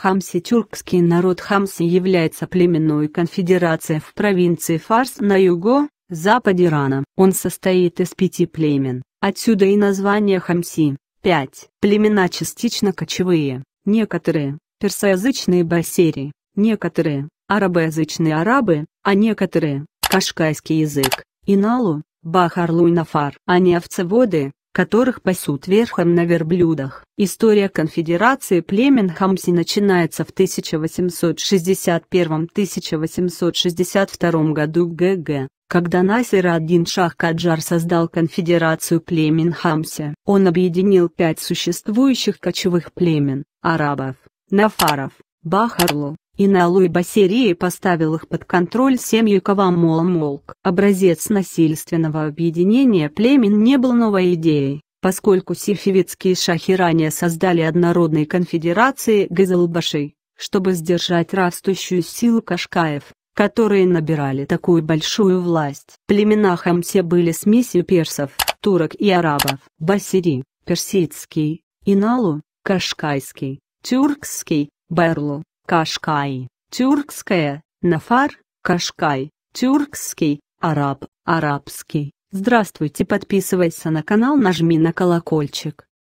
Хамси Тюркский народ Хамси является племенной конфедерацией в провинции Фарс на юго, западе Ирана. Он состоит из пяти племен, отсюда и название Хамси. 5. Племена частично кочевые, некоторые – персоязычные басери, некоторые – арабоязычные арабы, а некоторые – кашкайский язык, иналу, бахарлу и нафар. Они овцеводы, которых пасут верхом на верблюдах. История конфедерации племен Хамси начинается в 1861-1862 году ГГ когда Насир аддин Шах Каджар создал конфедерацию племен Хамси. Он объединил пять существующих кочевых племен – арабов, нафаров, бахарлу, и на Луи-Бассерии поставил их под контроль семью Кавамол-Молк. Образец насильственного объединения племен не был новой идеей, поскольку сифивитские шахи ранее создали однородные конфедерации Газалбашей, чтобы сдержать растущую силу кашкаев которые набирали такую большую власть. Племена Хамсе были смесью персов, турок и арабов. Басири, персидский, Иналу, кашкайский, тюркский, Берлу, Кашкай, тюркское, Нафар, Кашкай, тюркский, араб, арабский. Здравствуйте, подписывайся на канал, нажми на колокольчик.